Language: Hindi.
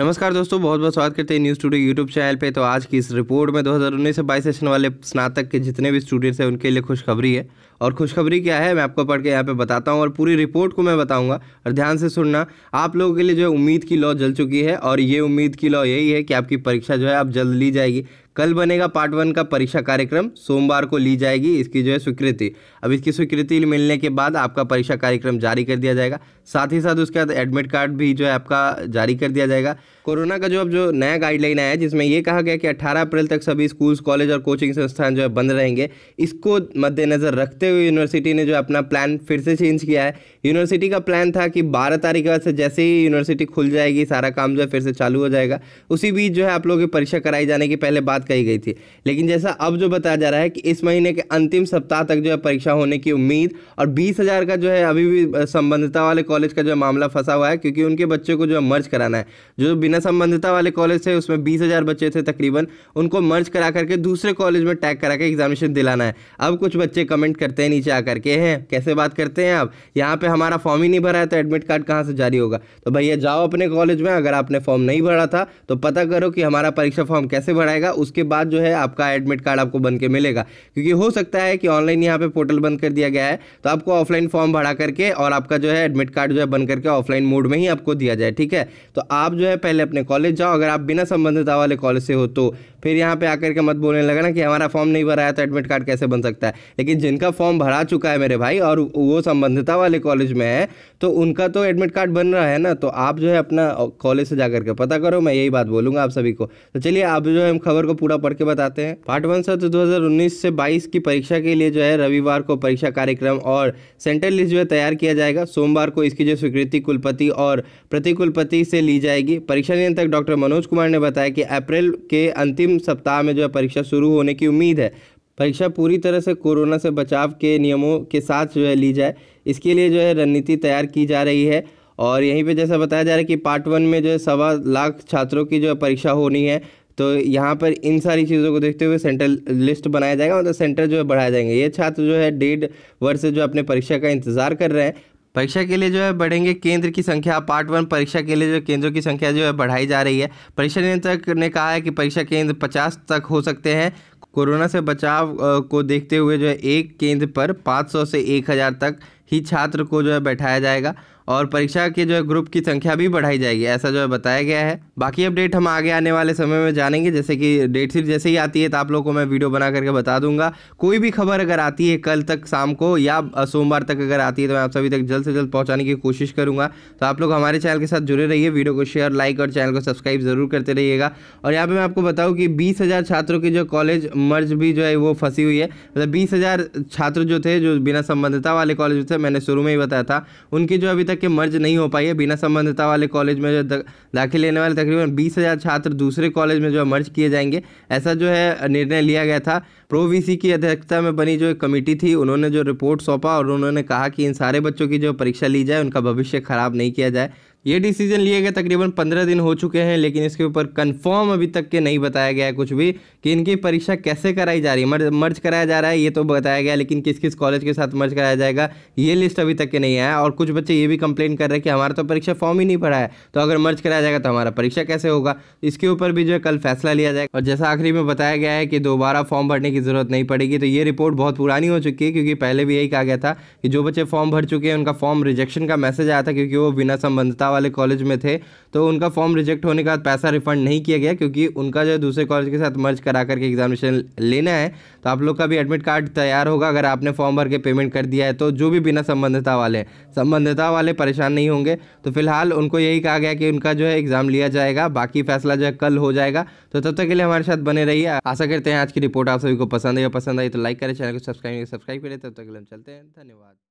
नमस्कार दोस्तों बहुत बहुत स्वागत करते हैं न्यूज़ टूडे यूट्यूब चैनल पे तो आज की इस रिपोर्ट में 2019 से 22 सेशन वाले स्नातक के जितने भी स्टूडेंट्स हैं उनके लिए खुशखबरी है और खुशखबरी क्या है मैं आपको पढ़ के यहाँ पे बताता हूँ और पूरी रिपोर्ट को मैं बताऊँगा और ध्यान से सुनना आप लोगों के लिए जो है उम्मीद की लॉ जल चुकी है और ये उम्मीद की लॉ यही है कि आपकी परीक्षा जो है अब जल्द ली जाएगी कल बनेगा पार्ट वन का परीक्षा कार्यक्रम सोमवार को ली जाएगी इसकी जो है स्वीकृति अब इसकी स्वीकृति मिलने के बाद आपका परीक्षा कार्यक्रम जारी कर दिया जाएगा साथ ही साथ उसके बाद एडमिट कार्ड भी जो है आपका जारी कर दिया जाएगा कोरोना का जो अब जो नया गाइडलाइन आया है जिसमें यह कहा गया कि अट्ठारह अप्रैल तक सभी स्कूल्स कॉलेज और कोचिंग संस्थान जो है बंद रहेंगे इसको मद्देनजर रखते देखते हुए यूनिवर्सिटी ने जो अपना प्लान फिर से चेंज किया है यूनिवर्सिटी का प्लान था कि बारह तारीख से जैसे ही यूनिवर्सिटी खुल जाएगी सारा काम जो है फिर से चालू हो जाएगा उसी बीच जो है आप लोगों की परीक्षा कराई जाने की पहले बात कही गई थी लेकिन जैसा अब जो बताया जा रहा है कि इस महीने के अंतिम सप्ताह तक जो है परीक्षा होने की उम्मीद और बीस का जो है अभी भी संबंधता वाले कॉलेज का जो है मामला फंसा हुआ है क्योंकि उनके बच्चों को जो है मर्ज कराना है जो बिना संबंधता वाले कॉलेज थे उसमें बीस बच्चे थे तकरीबन उनको मर्ज करा करके दूसरे कॉलेज में टैग करा के एग्जामिनेशन दिलाना है अब कुछ बच्चे कमेंट करते करते हैं नीचे आकर के हैं कैसे बात करते हैं आप यहाँ पे हमारा फॉर्म ही नहीं भरा है तो एडमिट कार्ड कहाँ से जारी होगा तो भैया जाओ अपने कॉलेज में अगर आपने फॉर्म नहीं भरा था तो पता करो कि हमारा परीक्षा फॉर्म कैसे भराएगा उसके बाद जो है आपका एडमिट कार्ड आपको बन के मिलेगा क्योंकि हो सकता है कि ऑनलाइन यहाँ पर पोर्टल बंद कर दिया गया है तो आपको ऑफलाइन फॉर्म भरा करके और आपका जो है एडमिट कार्ड जो है बन करके ऑफलाइन मोड में ही आपको दिया जाए ठीक है तो आप जो है पहले अपने कॉलेज जाओ अगर आप बिना संबंधता वाले कॉलेज से हो तो फिर यहाँ पे आकर के मत बोलने लगा ना कि हमारा फॉर्म नहीं भरा है तो एडमिट कार्ड कैसे बन सकता है लेकिन जिनका फॉर्म भरा चुका है मेरे भाई और वो संबंधता वाले कॉलेज में है तो उनका तो एडमिट कार्ड बन रहा है ना तो आप जो है अपना कॉलेज से जा करके पता करो मैं यही बात बोलूँगा आप सभी को तो चलिए आप जो है हम खबर को पूरा पढ़ के बताते हैं पार्ट वन सत्र दो से बाईस की परीक्षा के लिए जो है रविवार को परीक्षा कार्यक्रम और सेंटर लिस्ट जो है तैयार किया जाएगा सोमवार को इसकी जो स्वीकृति कुलपति और प्रतिकुलपति से ली जाएगी परीक्षा नियंत्रक डॉक्टर मनोज कुमार ने बताया कि अप्रैल के अंतिम सप्ताह में जो है परीक्षा शुरू होने की उम्मीद है परीक्षा पूरी तरह से कोरोना से बचाव के नियमों के साथ जो है ली जाए इसके लिए जो है रणनीति तैयार की जा रही है और यहीं पे जैसा बताया जा रहा है कि पार्ट वन में जो है सवा लाख छात्रों की जो है परीक्षा होनी है तो यहाँ पर इन सारी चीज़ों को देखते हुए सेंटर लिस्ट बनाया जाएगा मतलब सेंटर जो है बढ़ाया जाएंगे ये छात्र जो है डेढ़ वर्ष से जो अपने परीक्षा का इंतजार कर रहे हैं परीक्षा के लिए जो है बढ़ेंगे केंद्र की संख्या पार्ट वन परीक्षा के लिए जो केंद्रों की संख्या जो है बढ़ाई जा रही है परीक्षा नियंत्रक ने कहा है कि परीक्षा केंद्र पचास तक हो सकते हैं कोरोना से बचाव को देखते हुए जो है एक केंद्र पर पाँच सौ से एक हज़ार तक ही छात्र को जो है बैठाया जाएगा और परीक्षा के जो है ग्रुप की संख्या भी बढ़ाई जाएगी ऐसा जो है बताया गया है बाकी अपडेट हम आगे आने वाले समय में जानेंगे जैसे कि डेट सीट जैसे ही आती है तो आप लोग को मैं वीडियो बना करके बता दूंगा कोई भी खबर अगर आती है कल तक शाम को या सोमवार तक अगर आती है तो मैं आप सभी तक जल्द से जल्द पहुँचाने की कोशिश करूँगा तो आप लोग हमारे चैनल के साथ जुड़े रहिए वीडियो को शेयर लाइक और चैनल को सब्सक्राइब ज़रूर करते रहिएगा और यहाँ पर मैं आपको बताऊँ कि बीस छात्रों की जो कॉलेज मर्ज भी जो है वो फंसी हुई है मतलब बीस छात्र जो थे जो बिना संबंधता वाले कॉलेज थे मैंने शुरू में ही बताया था उनकी जो अभी तक तक के मर्ज नहीं हो पाई है बिना संबंधता वाले कॉलेज में जो दाखिल लेने वाले तकरीबन बीस हज़ार छात्र दूसरे कॉलेज में जो है मर्ज किए जाएंगे ऐसा जो है निर्णय लिया गया था वीसी की अध्यक्षता में बनी जो एक कमेटी थी उन्होंने जो रिपोर्ट सौंपा और उन्होंने कहा कि इन सारे बच्चों की जो परीक्षा ली जाए उनका भविष्य खराब नहीं किया जाए ये डिसीजन लिए गए तकरीबन पंद्रह दिन हो चुके हैं लेकिन इसके ऊपर कंफर्म अभी तक के नहीं बताया गया है कुछ भी कि इनकी परीक्षा कैसे कराई जा रही है मर्ज मर्ज कराया जा रहा है ये तो बताया गया लेकिन किस किस कॉलेज के साथ मर्ज कराया जाएगा ये लिस्ट अभी तक के नहीं आया और कुछ बच्चे ये भी कंप्लेन कर रहे हैं कि हमारा तो परीक्षा फॉर्म ही नहीं पड़ा है तो अगर मर्ज कराया जाएगा तो हमारा परीक्षा कैसे होगा इसके ऊपर भी जो है कल फैसला लिया जाएगा और जैसा आखिरी में बताया गया है कि दोबारा फॉर्म भरने की ज़रूरत नहीं पड़ेगी तो ये रिपोर्ट बहुत पुरानी हो चुकी है क्योंकि पहले भी यही कहा गया था कि जो बच्चे फॉर्म भर चुके हैं उनका फॉर्म रिजेक्शन का मैसेज आया था क्योंकि वो बिना संबंधता वाले कॉलेज में थे तो उनका फॉर्म रिजेक्ट होने के बाद पैसा रिफंड नहीं किया गया क्योंकि उनका जो है दूसरे कॉलेज के साथ मर्ज करा करके एग्जामिनेशन लेना है तो आप लोग का भी एडमिट कार्ड तैयार होगा अगर आपने फॉर्म भर के पेमेंट कर दिया है तो जो भी बिना संबंधता वाले संबंधता वाले परेशान नहीं होंगे तो फिलहाल उनको यही कहा गया कि उनका जो है एग्ज़ाम लिया जाएगा बाकी फैसला जो है कल हो जाएगा तो तब तक के लिए हमारे साथ बने रहिए आशा करते हैं आज की रिपोर्ट आप सभी को पसंद है पसंद आई तो लाइक करें चैनल को सब्सक्राइब सब्सक्राइब करें तब तक हम चलते हैं धन्यवाद